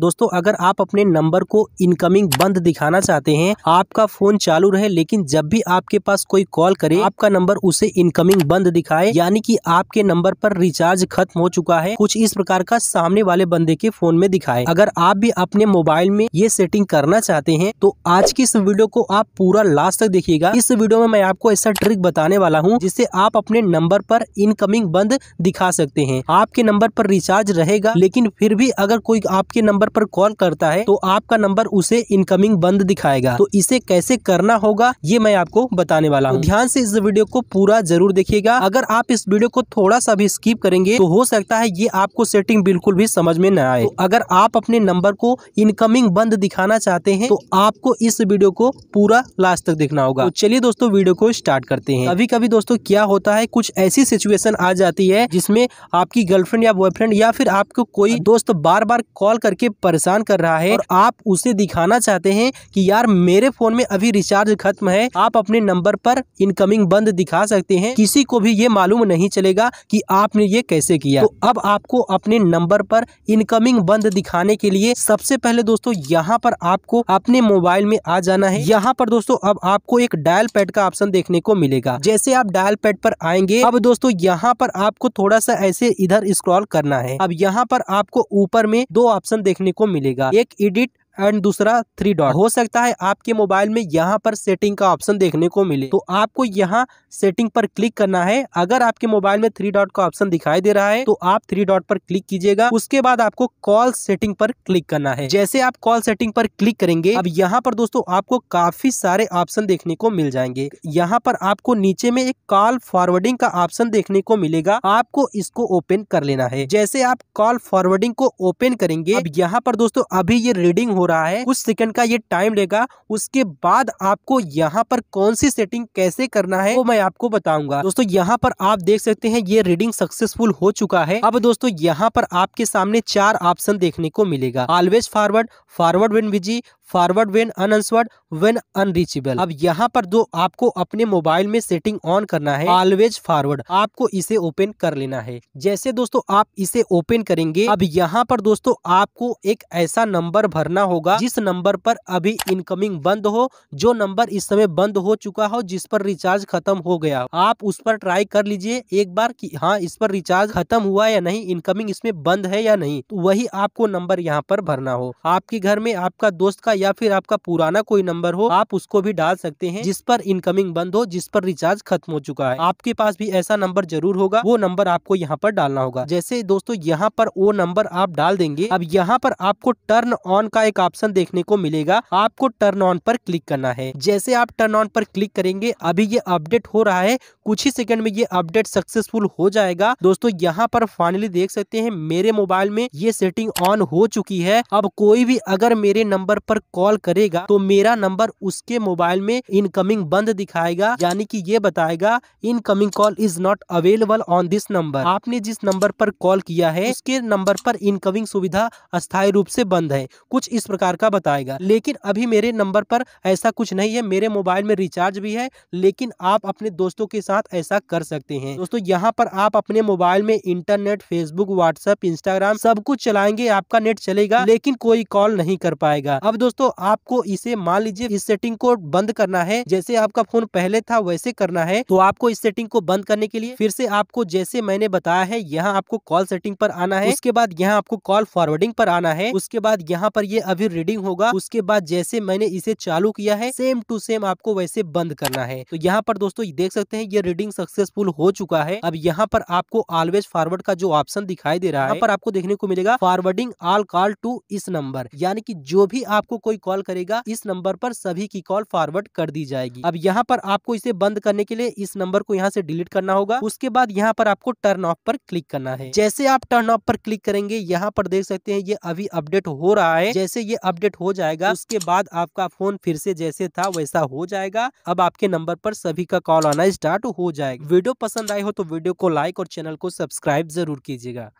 दोस्तों अगर आप अपने नंबर को इनकमिंग बंद दिखाना चाहते हैं आपका फोन चालू रहे लेकिन जब भी आपके पास कोई कॉल करे आपका नंबर उसे इनकमिंग बंद दिखाए यानी कि आपके नंबर पर रिचार्ज खत्म हो चुका है कुछ इस प्रकार का सामने वाले बंदे के फोन में दिखाए अगर आप भी अपने मोबाइल में ये सेटिंग करना चाहते है तो आज की इस वीडियो को आप पूरा लास्ट तक देखिएगा इस वीडियो में मैं आपको ऐसा ट्रिक बताने वाला हूँ जिससे आप अपने नंबर पर इनकमिंग बंद दिखा सकते हैं आपके नंबर पर रिचार्ज रहेगा लेकिन फिर भी अगर कोई आपके नंबर नंबर पर कॉल करता है तो आपका नंबर उसे इनकमिंग बंद दिखाएगा तो इसे कैसे करना होगा ये मैं आपको बताने वाला हूँ ध्यान से इस वीडियो को पूरा जरूर देखिएगा अगर आप इस वीडियो को थोड़ा सा भी स्कीप करेंगे तो हो सकता है ये आपको सेटिंग बिल्कुल भी समझ में न आए तो अगर आप अपने नंबर को इनकमिंग बंद दिखाना चाहते हैं तो आपको इस वीडियो को पूरा लास्ट तक देखना होगा तो चलिए दोस्तों वीडियो को स्टार्ट करते हैं कभी कभी दोस्तों क्या होता है कुछ ऐसी सिचुएशन आ जाती है जिसमें आपकी गर्लफ्रेंड या बॉयफ्रेंड या फिर आपको कोई दोस्त बार बार कॉल करके परेशान कर रहा है और आप उसे दिखाना चाहते हैं कि यार मेरे फोन में अभी रिचार्ज खत्म है आप अपने नंबर पर इनकमिंग बंद दिखा सकते हैं किसी को भी ये मालूम नहीं चलेगा कि आपने ये कैसे किया तो अब आपको अपने नंबर पर इनकमिंग बंद दिखाने के लिए सबसे पहले दोस्तों यहाँ पर आपको अपने मोबाइल में आ जाना है यहाँ पर दोस्तों अब आपको एक डायल पैड का ऑप्शन देखने को मिलेगा जैसे आप डायल पैड पर आएंगे अब दोस्तों यहाँ पर आपको थोड़ा सा ऐसे इधर स्क्रॉल करना है अब यहाँ पर आपको ऊपर में दो ऑप्शन देखने देखने को मिलेगा एक एडिट एंड दूसरा थ्री डॉट हो सकता है आपके मोबाइल में यहाँ पर सेटिंग का ऑप्शन देखने को मिले तो आपको यहाँ सेटिंग पर क्लिक करना है अगर आपके मोबाइल में थ्री डॉट का ऑप्शन दिखाई दे रहा है तो आप थ्री डॉट पर क्लिक कीजिएगा उसके बाद आपको कॉल सेटिंग पर क्लिक करना है जैसे आप कॉल सेटिंग पर क्लिक करेंगे अब यहाँ पर दोस्तों आपको काफी सारे ऑप्शन देखने को मिल जाएंगे यहाँ पर आपको नीचे में एक कॉल फॉरवर्डिंग का ऑप्शन देखने को मिलेगा आपको इसको ओपन कर लेना है जैसे आप कॉल फॉरवर्डिंग को ओपन करेंगे अब यहाँ पर दोस्तों अभी ये रीडिंग हो रहा है कुछ सेकंड का ये टाइम लेगा उसके बाद आपको यहाँ पर कौन सी सेटिंग कैसे करना है वो मैं आपको बताऊंगा दोस्तों यहाँ पर आप देख सकते हैं ये रीडिंग सक्सेसफुल हो चुका है अब दोस्तों यहाँ पर आपके सामने चार ऑप्शन देखने को मिलेगा always forward forward when busy forward when unanswered when unreachable अब यहाँ पर जो आपको अपने मोबाइल में सेटिंग ऑन करना है ऑलवेज फॉरवर्ड आपको इसे ओपन कर लेना है जैसे दोस्तों आप इसे ओपन करेंगे अब यहाँ पर दोस्तों आपको एक ऐसा नंबर भरना होगा जिस नंबर पर अभी इनकमिंग बंद हो जो नंबर इस समय बंद हो चुका हो जिस पर रिचार्ज खत्म हो गया आप उस पर ट्राई कर लीजिए एक बार कि हाँ इस पर रिचार्ज खत्म हुआ या नहीं इनकमिंग इसमें बंद है या नहीं तो वही आपको नंबर यहाँ पर भरना हो आपके घर में आपका दोस्त का या फिर आपका पुराना कोई नंबर हो आप उसको भी डाल सकते हैं जिस पर इनकमिंग बंद हो जिस पर रिचार्ज खत्म हो चुका है आपके पास भी ऐसा नंबर जरूर होगा वो नंबर आपको यहाँ पर डालना होगा जैसे दोस्तों यहाँ पर वो नंबर आप डाल देंगे अब यहाँ पर आपको टर्न ऑन का एक ऑप्शन देखने को मिलेगा आपको टर्न ऑन पर क्लिक करना है जैसे आप टर्न ऑन पर क्लिक करेंगे अभी ये अपडेट हो रहा है कुछ ही सेकंड में ये अपडेट सक्सेसफुल हो जाएगा दोस्तों यहाँ पर फाइनली देख सकते हैं मेरे मोबाइल में ये सेटिंग ऑन हो चुकी है अब कोई भी अगर मेरे नंबर पर कॉल करेगा तो मेरा नंबर उसके मोबाइल में इनकमिंग बंद दिखाएगा यानी कि ये बताएगा incoming call is not available on this number आपने जिस नंबर पर कॉल किया है उसके नंबर पर इनकमिंग सुविधा अस्थायी रूप से बंद है कुछ इस प्रकार का बताएगा लेकिन अभी मेरे नंबर पर ऐसा कुछ नहीं है मेरे मोबाइल में रिचार्ज भी है लेकिन आप अपने दोस्तों के साथ ऐसा कर सकते हैं दोस्तों यहाँ पर आप अपने मोबाइल में इंटरनेट फेसबुक व्हाट्सएप इंस्टाग्राम सब कुछ चलाएंगे आपका नेट चलेगा लेकिन कोई कॉल नहीं कर पाएगा अब दोस्तों दोस्तों आपको इसे मान लीजिए इस सेटिंग को बंद करना है जैसे आपका फोन पहले था वैसे करना है तो आपको इस सेटिंग को बंद करने के लिए फिर से आपको जैसे मैंने बताया है यहाँ आपको कॉल सेटिंग पर आना है उसके बाद यहाँ आपको कॉल फॉरवर्डिंग पर आना है उसके बाद यहाँ पर ये अभी रीडिंग होगा उसके बाद जैसे मैंने इसे चालू किया है सेम टू सेम आपको वैसे बंद करना है तो यहाँ पर दोस्तों देख सकते हैं ये रीडिंग सक्सेसफुल हो चुका है अब यहाँ पर आपको ऑलवेज फॉरवर्ड का जो ऑप्शन दिखाई दे रहा है यहाँ पर आपको देखने को मिलेगा फॉरवर्डिंग ऑल कॉल टू इस नंबर यानी कि जो भी आपको कोई कॉल करेगा इस नंबर पर सभी की कॉल फॉरवर्ड कर दी जाएगी अब यहाँ पर आपको इसे बंद करने के लिए इस नंबर को यहाँ से डिलीट करना होगा उसके बाद यहाँ पर आपको टर्न ऑफ पर क्लिक करना है जैसे आप टर्न ऑफ पर क्लिक करेंगे यहाँ पर देख सकते हैं ये अभी अपडेट हो रहा है जैसे ये अपडेट हो जाएगा उसके बाद आपका फोन फिर से जैसे था वैसा हो जाएगा अब आपके नंबर पर सभी का कॉल आना स्टार्ट हो जाएगा वीडियो पसंद आई हो तो वीडियो को लाइक और चैनल को सब्सक्राइब जरूर कीजिएगा